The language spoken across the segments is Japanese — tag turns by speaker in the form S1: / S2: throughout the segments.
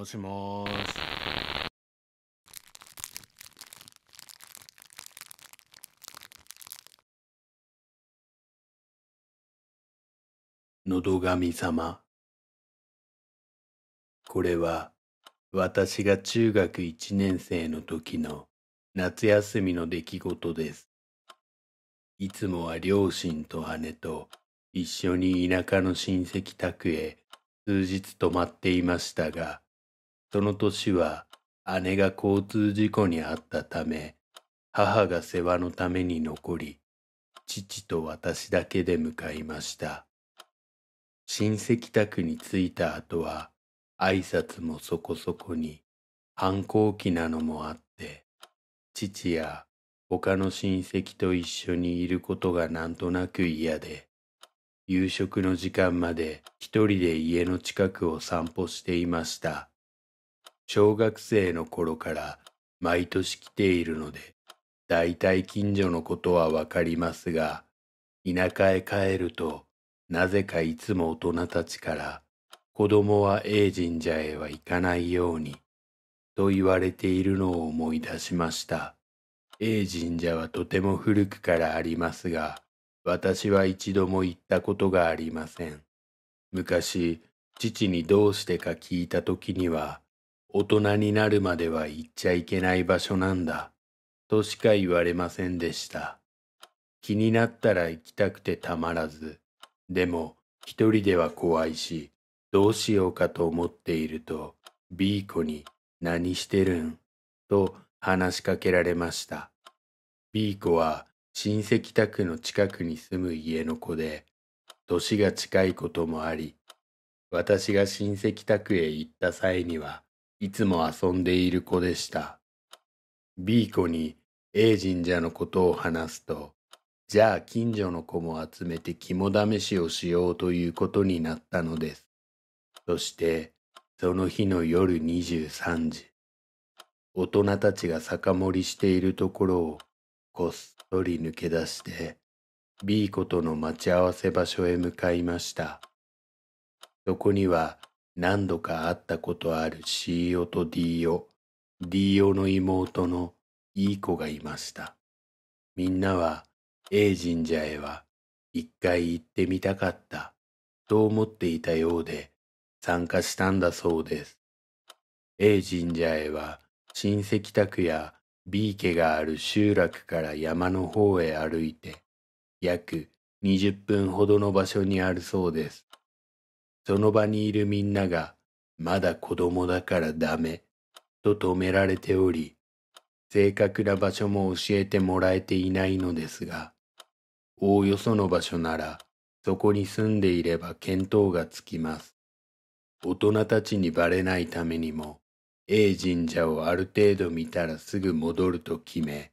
S1: もしもーし。のど神様。これは私が中学1年生の時の夏休みの出来事です。いつもは両親と姉と一緒に田舎の親戚宅へ数日泊まっていましたが、その年は姉が交通事故に遭ったため、母が世話のために残り、父と私だけで向かいました。親戚宅に着いた後は、挨拶もそこそこに、反抗期なのもあって、父や他の親戚と一緒にいることがなんとなく嫌で、夕食の時間まで一人で家の近くを散歩していました。小学生の頃から毎年来ているので、だいたい近所のことはわかりますが、田舎へ帰ると、なぜかいつも大人たちから、子供は A 神社へは行かないように、と言われているのを思い出しました。A 神社はとても古くからありますが、私は一度も行ったことがありません。昔、父にどうしてか聞いた時には、大人になるまでは行っちゃいけない場所なんだ、としか言われませんでした。気になったら行きたくてたまらず、でも一人では怖いし、どうしようかと思っていると、B 子に何してるんと話しかけられました。B 子は親戚宅の近くに住む家の子で、年が近いこともあり、私が親戚宅へ行った際には、いつも遊んでいる子でした。B 子に A 神社のことを話すと、じゃあ近所の子も集めて肝試しをしようということになったのです。そして、その日の夜23時、大人たちが酒盛りしているところをこっそり抜け出して、B 子との待ち合わせ場所へ向かいました。そこには何度か会ったことある C o と D お D o の妹のいい子がいました。みんなは A 神社へは一回行ってみたかったと思っていたようで参加したんだそうです。A 神社へは親戚宅や B 家がある集落から山の方へ歩いて約20分ほどの場所にあるそうです。その場にいるみんなが、まだ子供だからダメ、と止められており、正確な場所も教えてもらえていないのですが、おおよその場所なら、そこに住んでいれば見当がつきます。大人たちにバレないためにも、A 神社をある程度見たらすぐ戻ると決め、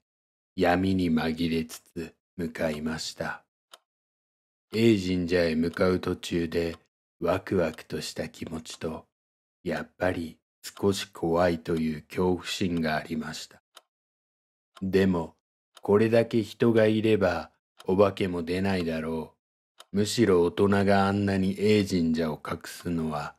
S1: 闇に紛れつつ向かいました。A 神社へ向かう途中でワクワクとした気持ちと、やっぱり少し怖いという恐怖心がありました。でも、これだけ人がいれば、お化けも出ないだろう。むしろ大人があんなに A 神社を隠すのは、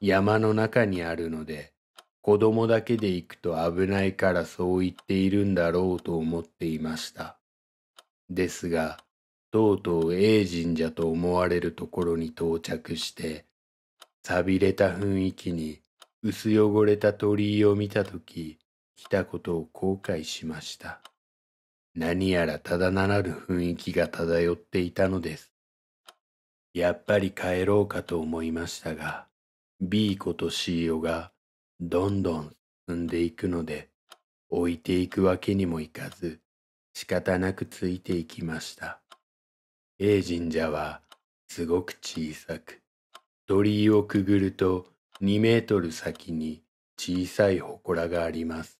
S1: 山の中にあるので、子供だけで行くと危ないからそう言っているんだろうと思っていました。ですが、とうとう A 神社と思われるところに到着して、錆びれた雰囲気に薄汚れた鳥居を見たとき、来たことを後悔しました。何やらただならぬ雰囲気が漂っていたのです。やっぱり帰ろうかと思いましたが、B 子と C 子がどんどん進んでいくので、置いていくわけにもいかず、仕方なくついていきました。A 神社はすごく小さく、鳥居をくぐると2メートル先に小さい祠があります。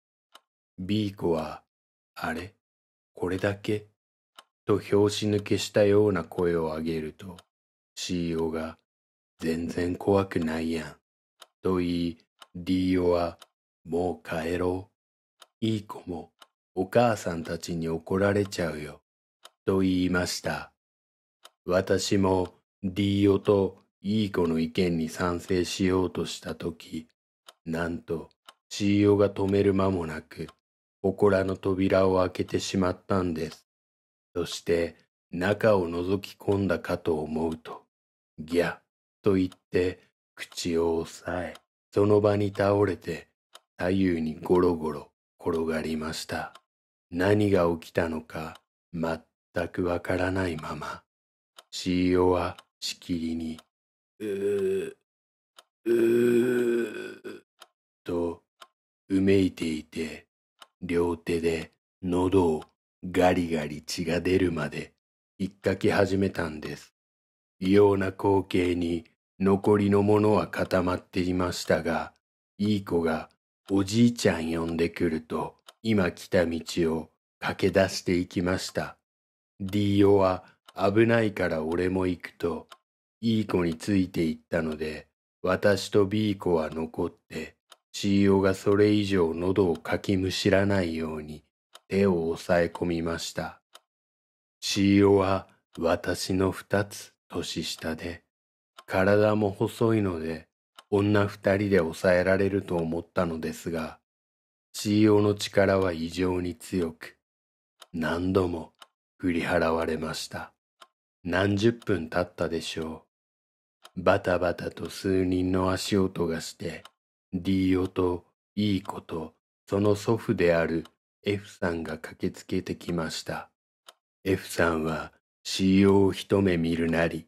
S1: B 子は、あれこれだけと拍子抜けしたような声を上げると、CO が、全然怖くないやん。と言い、DO は、もう帰ろう。いい子も、お母さんたちに怒られちゃうよ。と言いました。私も D オと E 子の意見に賛成しようとしたとき、なんと C オが止める間もなく、祠の扉を開けてしまったんです。そして中を覗き込んだかと思うと、ギャと言って口を押さえ、その場に倒れて左右にゴロゴロ転がりました。何が起きたのか全くわからないまま。CEO はしきりに、うー、うー、と、うめいていて、両手で喉をガリガリ血が出るまで引っかき始めたんです。異様な光景に残りのものは固まっていましたが、いい子がおじいちゃん呼んでくると今来た道を駆け出していきました。D オは危ないから俺も行くと、いい子について行ったので、私と B 子は残って、C 男がそれ以上喉をかきむしらないように手を押さえ込みました。C 男は私の二つ年下で、体も細いので、女二人で抑えられると思ったのですが、C 男の力は異常に強く、何度も振り払われました。何十分経ったでしょう。バタバタと数人の足音がして、D オと E 子とその祖父である F さんが駆けつけてきました。F さんは CO を一目見るなり、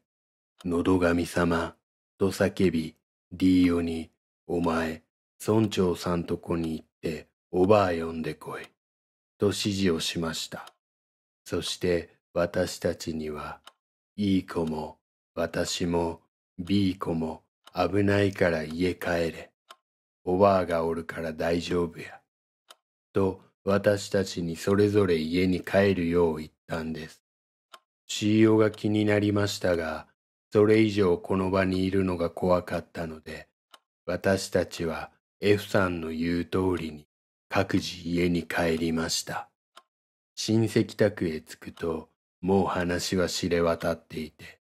S1: 喉神様と叫び、D オに、お前、村長さんとこに行っておばあ呼んでこい、と指示をしました。そして私たちには、いい子も、私も、B 子も、危ないから家帰れ。おばあがおるから大丈夫や。と、私たちにそれぞれ家に帰るよう言ったんです。CEO が気になりましたが、それ以上この場にいるのが怖かったので、私たちは F さんの言う通りに各自家に帰りました。親戚宅へ着くと、もう話は知れ渡っていて、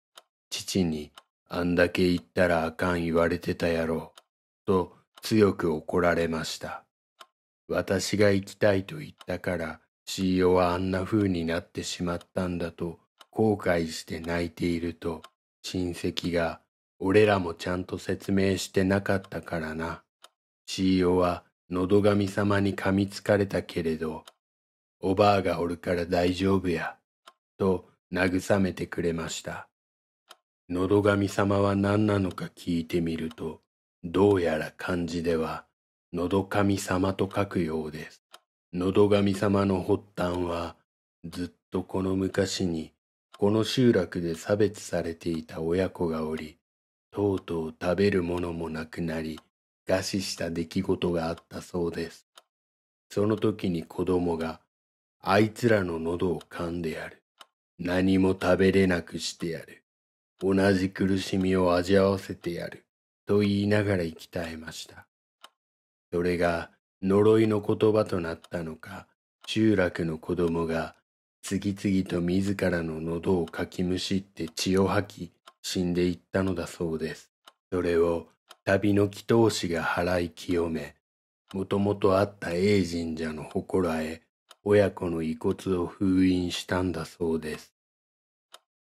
S1: 父に、あんだけ言ったらあかん言われてたやろう、と強く怒られました。私が行きたいと言ったから、CEO はあんな風になってしまったんだと後悔して泣いていると、親戚が、俺らもちゃんと説明してなかったからな。CEO は、喉神様に噛みつかれたけれど、おばあがおるから大丈夫や。と慰めてくれました。のど神様は何なのか聞いてみると、どうやら漢字では、のど神様と書くようです。のど神様の発端は、ずっとこの昔に、この集落で差別されていた親子がおり、とうとう食べるものもなくなり、餓死した出来事があったそうです。その時に子供が、あいつらの喉を噛んでやる。何も食べれなくしてやる。同じ苦しみを味合わせてやる。と言いながら生き絶えました。それが呪いの言葉となったのか、集落の子供が次々と自らの喉をかきむしって血を吐き、死んでいったのだそうです。それを旅の祈祷師が払い清め、もともとあった永神社の祠へ親子の遺骨を封印したんだそうです。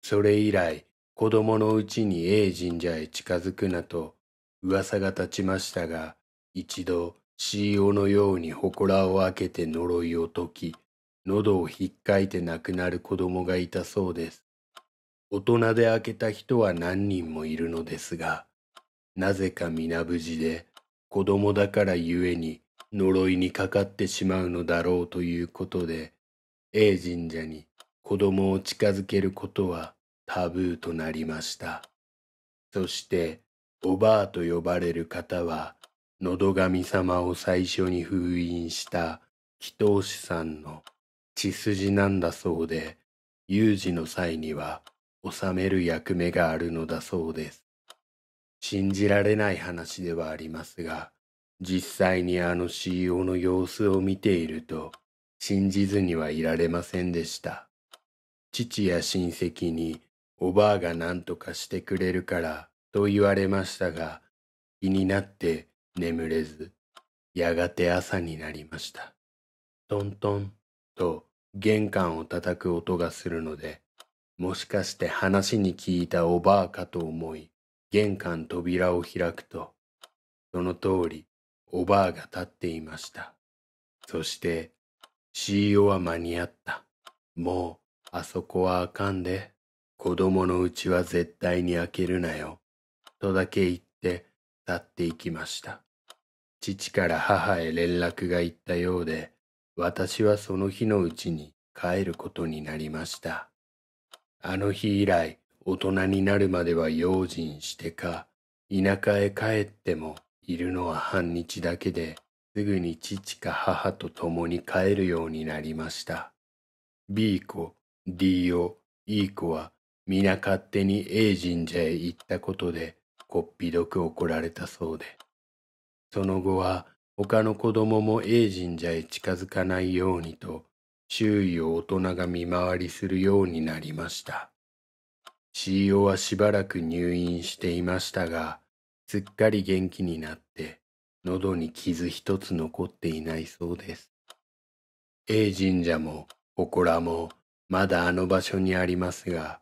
S1: それ以来、子供のうちに A 神社へ近づくなと噂が立ちましたが、一度 C 尾のように祠を開けて呪いを解き、喉をひっかいて亡くなる子供がいたそうです。大人で開けた人は何人もいるのですが、なぜか皆無事で、子供だからゆえに呪いにかかってしまうのだろうということで A 神社に子供を近づけることはタブーとなりましたそしておばあと呼ばれる方はのど神様を最初に封印した祈祷師さんの血筋なんだそうで有事の際には治める役目があるのだそうです信じられない話ではありますが実際にあの CEO の様子を見ていると信じずにはいられませんでした。父や親戚におばあが何とかしてくれるからと言われましたが気になって眠れずやがて朝になりました。トントンと玄関を叩く音がするのでもしかして話に聞いたおばあかと思い玄関扉を開くとその通りおばあが立っていました。そして、しーおは間に合った。もう、あそこはあかんで。子供のうちは絶対に開けるなよ。とだけ言って立っていきました。父から母へ連絡が行ったようで、私はその日のうちに帰ることになりました。あの日以来、大人になるまでは用心してか、田舎へ帰ってもいるのは半日だけで、すぐに父か母と共に帰るようになりました。B 子、D を、E 子は、皆勝手に A 神社へ行ったことで、こっぴどく怒られたそうで。その後は、他の子供も A 神社へ近づかないようにと、周囲を大人が見回りするようになりました。C o はしばらく入院していましたが、すっかり元気になって、喉に傷一つ残っていないそうです。A 神社も、祠も、まだあの場所にありますが、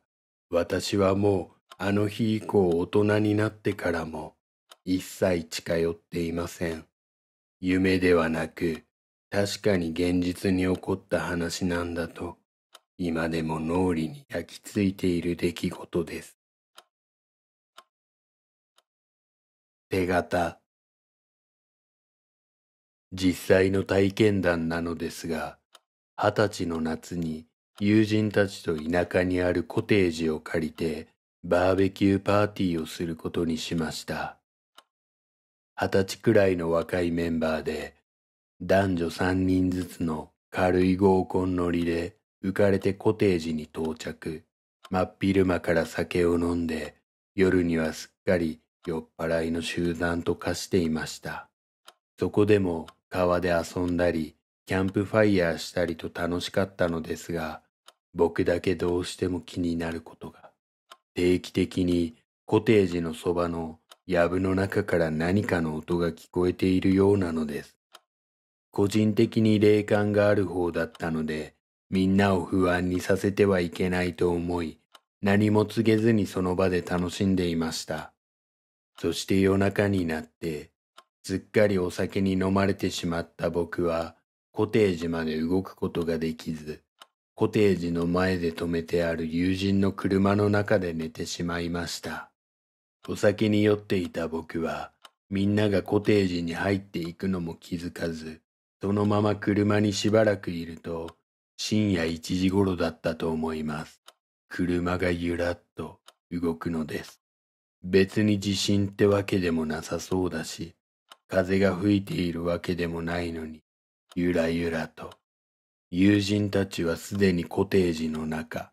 S1: 私はもうあの日以降大人になってからも一切近寄っていません。夢ではなく確かに現実に起こった話なんだと今でも脳裏に焼き付いている出来事です。手形実際の体験談なのですが、二十歳の夏に友人たちと田舎にあるコテージを借りてバーベキューパーティーをすることにしました。二十歳くらいの若いメンバーで男女三人ずつの軽い合コン乗りで浮かれてコテージに到着。真っ昼間から酒を飲んで夜にはすっかり酔っ払いの集団と化していました。そこでも川で遊んだり、キャンプファイヤーしたりと楽しかったのですが、僕だけどうしても気になることが。定期的にコテージのそばの藪の中から何かの音が聞こえているようなのです。個人的に霊感がある方だったので、みんなを不安にさせてはいけないと思い、何も告げずにその場で楽しんでいました。そして夜中になって、すっかりお酒に飲まれてしまった僕は、コテージまで動くことができず、コテージの前で止めてある友人の車の中で寝てしまいました。お酒に酔っていた僕は、みんながコテージに入っていくのも気づかず、そのまま車にしばらくいると、深夜1時頃だったと思います。車がゆらっと動くのです。別に地震ってわけでもなさそうだし、風が吹いているわけでもないのに、ゆらゆらと。友人たちはすでにコテージの中、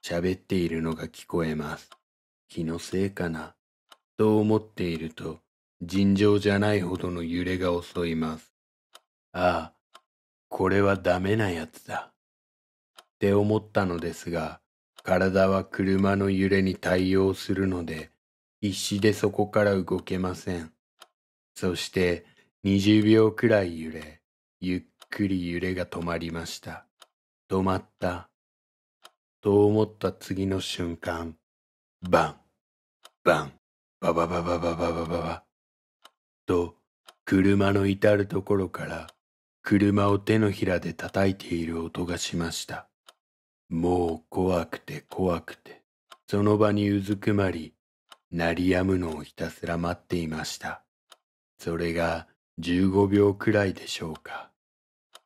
S1: 喋っているのが聞こえます。気のせいかな、と思っていると、尋常じゃないほどの揺れが襲います。ああ、これはダメなやつだ。って思ったのですが、体は車の揺れに対応するので、必死でそこから動けません。そして20秒くらい揺れ、ゆっくり揺れが止まりました。止まった。と思った次の瞬間、バン、バン、バババババババババと、車の至るところから車を手のひらで叩いている音がしました。もう怖くて怖くて、その場にうずくまり、鳴り止むのをひたすら待っていました。それが15秒くらいでしょうか。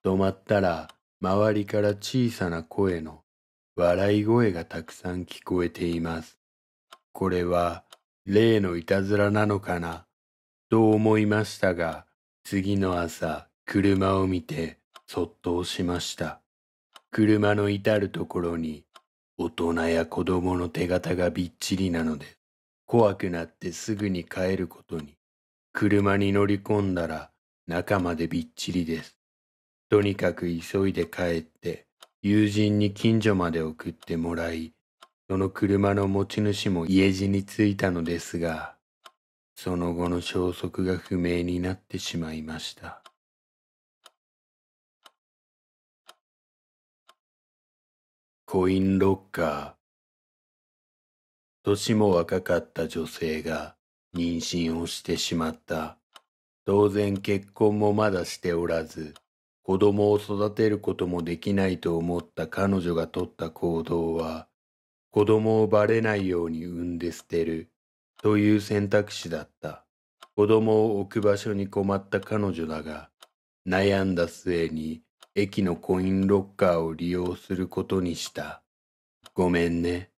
S1: 止まったら周りから小さな声の笑い声がたくさん聞こえています。これは例のいたずらなのかなと思いましたが、次の朝車を見てそっと押しました。車の至るところに大人や子供の手形がびっちりなので怖くなってすぐに帰ることに、車に乗り込んだら中までびっちりです。とにかく急いで帰って、友人に近所まで送ってもらい、その車の持ち主も家路に着いたのですが、その後の消息が不明になってしまいました。コインロッカー。年も若かった女性が妊娠をしてしまった。当然結婚もまだしておらず、子供を育てることもできないと思った彼女がとった行動は、子供をバレないように産んで捨てるという選択肢だった。子供を置く場所に困った彼女だが、悩んだ末に駅のコインロッカーを利用することにした。ごめんね。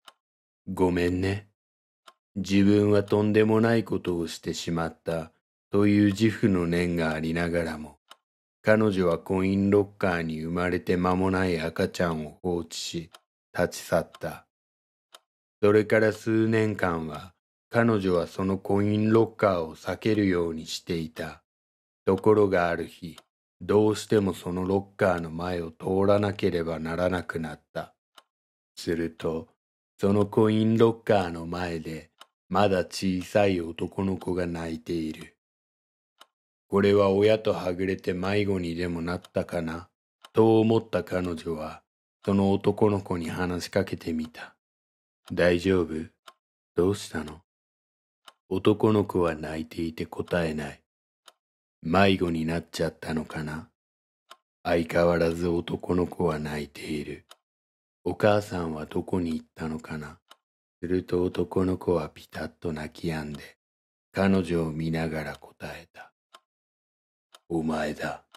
S1: ごめんね。自分はとんでもないことをしてしまったという自負の念がありながらも、彼女はコインロッカーに生まれて間もない赤ちゃんを放置し、立ち去った。それから数年間は、彼女はそのコインロッカーを避けるようにしていた。ところがある日、どうしてもそのロッカーの前を通らなければならなくなった。すると、そのコインロッカーの前で、まだ小さい男の子が泣いている。これは親とはぐれて迷子にでもなったかな、と思った彼女は、その男の子に話しかけてみた。大丈夫どうしたの男の子は泣いていて答えない。迷子になっちゃったのかな相変わらず男の子は泣いている。お母さんはどこに行ったのかな。すると男の子はピタッと泣き止んで、彼女を見ながら答えた。お前だ。